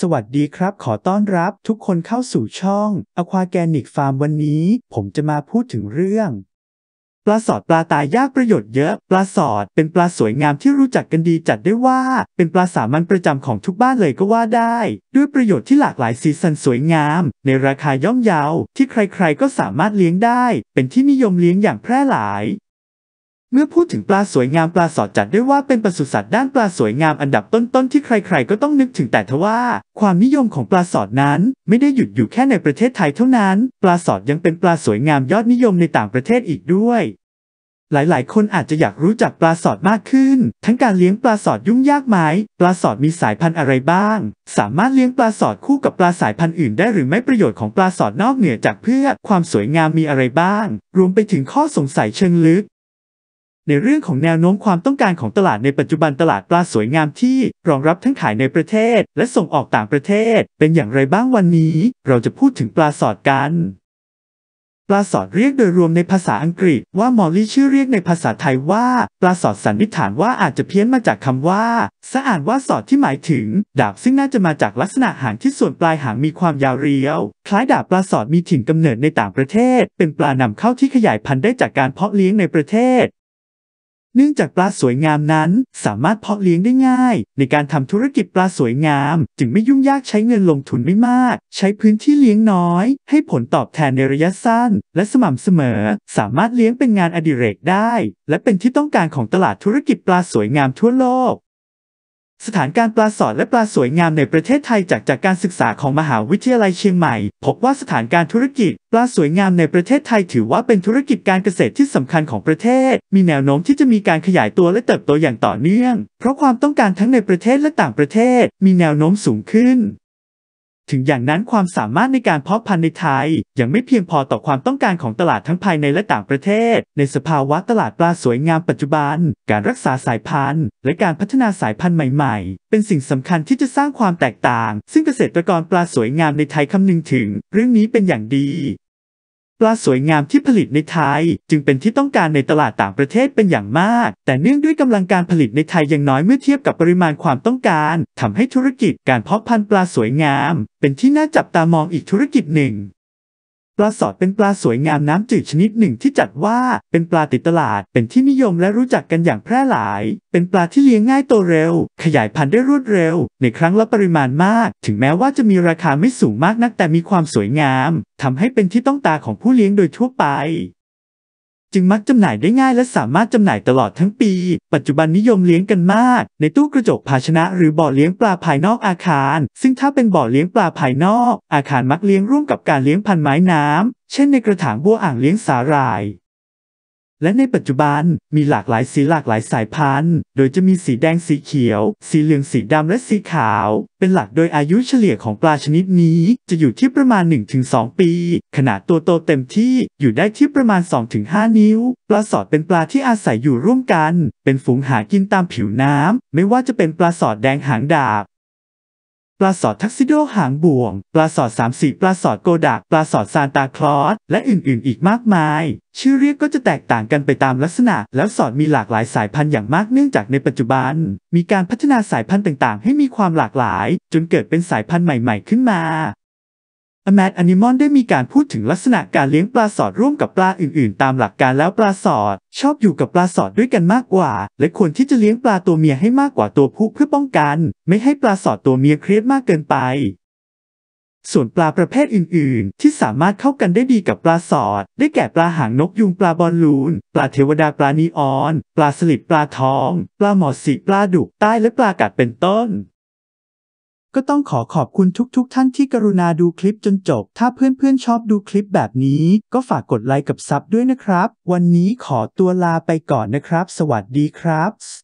สวัสดีครับขอต้อนรับ ทุกคนเข้าสู่ช่อง Aquagenic Farm วันนี้ผมจะมาพูดถึงเรื่องปลาสอดปลาตายยากประโยชน์เยอะปลาสอด เป็นปลาสวยงามที่รู้จักกันดีจัดได้ว่า เป็นปลาสามัญประจำของทุกบ้านเลยก็ว่าได้ ด้วยประโยชน์ที่หลากหลายสีสันสวยงาม ในราคาย่อมเยาที่ใครๆ ก็สามารถเลี้ยงได้ เป็นที่นิยมเลี้ยงอย่างแพร่หลายเมื่อพูดถึงปลาสวยงามปลาสอดจัดได้ว่าเป็นปศุสัตว์ด้านปลาสวยงามอันดับต้น ๆ ที่ใคร ๆ ก็ต้องนึกถึงแต่ทว่า ความนิยมของปลาสอดนั้น ไม่ได้หยุดอยู่แค่ในประเทศไทยเท่านั้น ปลาสอดยังเป็นปลาสวยงามยอดนิยมในต่างประเทศอีกด้วย หลายๆ คนอาจจะอยากรู้จักปลาสอดมากขึ้น ทั้งการเลี้ยงปลาสอดยุ่งยากไหม ปลาสอดมีสายพันธุ์อะไรบ้าง สามารถเลี้ยงปลาสอดคู่กับปลาสายพันธุ์อื่นได้หรือไม่ประโยชน์ของปลาสอดนอกเหนือ จากเพื่อความสวยงามมีอะไรบ้าง รวมไปถึงข้อสงสัยเชิงลึกในเรื่องของแนวโน้มความต้องการของตลาดในปัจจุบันตลาดปลาสวยงามที่ รองรับทั้งขายในประเทศ และส่งออกต่างประเทศ เป็นอย่างไรบ้างวันนี้ เราจะพูดถึงปลาสอดกัน ปลาสอดเรียกโดยรวมในภาษาอังกฤษ ว่ามอลลี่ชื่อเรียกในภาษาไทยว่า ปลาสอดสันนิษฐานว่าอาจจะเพี้ยนมาจากคำว่า สะอาดว่าสอดที่หมายถึง ดาบซึ่งน่าจะมาจากลักษณะหางที่ส่วนปลายหางมีความยาวเรียว คล้ายดาบปลาสอดมีถิ่นกำเนิดในต่างประเทศ เป็นปลานำเข้าที่ขยายพันธุ์ได้จากการเพาะเลี้ยงในประเทศเนื่องจากปลาสวยงามนั้นสามารถเพาะเลี้ยงได้ง่าย ในการทำธุรกิจปลาสวยงามจึงไม่ยุ่งยากใช้เงินลงทุนไม่มาก ใช้พื้นที่เลี้ยงน้อย ให้ผลตอบแทนในระยะสั้นและสม่ำเสมอ สามารถเลี้ยงเป็นงานอดิเรกได้และเป็นที่ต้องการของตลาดธุรกิจปลาสวยงามทั่วโลกสถานการปลาสอดและปลาสวยงามในประเทศไทยจากจากการศึกษาของมหาวิทยาลัยเชียงใหม่ พบว่าสถานการธุรกิจ ปลาสวยงามในประเทศไทยถือว่าเป็นธุรกิจการเกษตรที่สำคัญของประเทศ มีแนวโน้มที่จะมีการขยายตัวและเติบโตอย่างต่อเนื่อง เพราะความต้องการทั้งในประเทศและต่างประเทศ มีแนวโน้มสูงขึ้นถึงอย่างนั้นความสามารถในการเพาะพันธุ์ในไทยยังไม่เพียงพอต่อความต้องการของตลาดทั้งภายในและต่างประเทศ ในสภาวะตลาดปลาสวยงามปัจจุบัน การรักษาสายพันธุ์และการพัฒนาสายพันธุ์ใหม่ๆ เป็นสิ่งสำคัญที่จะสร้างความแตกต่างซึ่งเกษตรกรปลาสวยงามในไทยคำนึงถึงเรื่องนี้เป็นอย่างดีปลาสวยงามที่ผลิตในไทยจึงเป็นที่ต้องการในตลาดต่างประเทศเป็นอย่างมาก แต่เนื่องด้วยกำลังการผลิตในไทยยังน้อยเมื่อเทียบกับปริมาณความต้องการทำให้ธุรกิจการเพาะพันธุ์ปลาสวยงามเป็นที่น่าจับตามองอีกธุรกิจหนึ่งปลาสอดเป็นปลาสวยงามน้ำจืดชนิดหนึ่งที่จัดว่าเป็นปลาติดตลาด เป็นที่นิยมและรู้จักกันอย่างแพร่หลาย เป็นปลาที่เลี้ยงง่ายโตเร็ว ขยายพันธุ์ได้รวดเร็ว ในครั้งละปริมาณมาก ถึงแม้ว่าจะมีราคาไม่สูงมากนักแต่มีความสวยงาม ทำให้เป็นที่ต้องตาของผู้เลี้ยงโดยทั่วไปจึงมักจำหน่ายได้ง่ายและสามารถจำหน่ายตลอดทั้งปี ปัจจุบันนิยมเลี้ยงกันมาก ในตู้กระจกภาชนะ หรือบ่อเลี้ยงปลาภายนอกอาคาร ซึ่งถ้าเป็นบ่อเลี้ยงปลาภายนอก อาคารมักเลี้ยงร่วมกับการเลี้ยงพันไม้น้ำ เช่นในกระถางบัวอ่างเลี้ยงสาหร่ายและในปัจจุบันมีหลากหลายสีหลากหลายสายพันธุ์ โดยจะมีสีแดงสีเขียว สีเหลืองสีดำและสีขาว เป็นหลักโดยอายุเฉลี่ยของปลาชนิดนี้ จะอยู่ที่ประมาณ 1-2 ปี ขนาดตัวโตเต็มที่อยู่ได้ที่ประมาณ 2-5 นิ้ว ปลาสอดเป็นปลาที่อาศัยอยู่ร่วมกัน เป็นฝูงหากินตามผิวน้ำไม่ว่าจะเป็นปลาสอดแดงหางดาบปลาสอดทักซิโดหางบ่วง ปลาสอดสามสีปลาสอดโกดัก ปลาสอดซานตาคลอส และอื่นๆ อีกมากมาย ชื่อเรียกก็จะแตกต่างกันไปตามลักษณะ แล้วสอดมีหลากหลายสายพันธุ์อย่างมาก เนื่องจากในปัจจุบัน มีการพัฒนาสายพันธุ์ต่างๆ ให้มีความหลากหลาย จนเกิดเป็นสายพันธุ์ใหม่ๆขึ้นมา a m ด d อนิมอนได้มีการพูดถึงลักษณะการเลี้ยงปลาสอดร่วมกับปลาอื่น ๆ ตามหลักการแล้วปลาสอด ชอบอยู่กับปลาสอดด้วยกันมากกว่า และควรที่จะเลี้ยงปลาตัวเมียให้มากกว่าตัวผู้เพื่อป้องกัน ไม่ให้ปลาสอดตัวเมียเครียดมากเกินไป ส่วนปลาประเภทอื่น ๆ ที่สามารถเข้ากันได้ดีกับปลาสอด ได้แก่ปลาหางนกยุงปลาบอลลูนปลาเทวดาปลานีออน ปลาสลิดปลาทอง ปลาหมอสี ปลาดุกใต้และปลากัดเป็นต้นก็ต้องขอขอบคุณทุกๆทท่านที่กรุณาดูคลิปจนจบ ถ้าเพื่อนๆชอบดูคลิปแบบนี้ ก็ฝากกดไลค์กับซับด้วยนะครับ วันนี้ขอตัวลาไปก่อนนะครับ สวัสดีครับ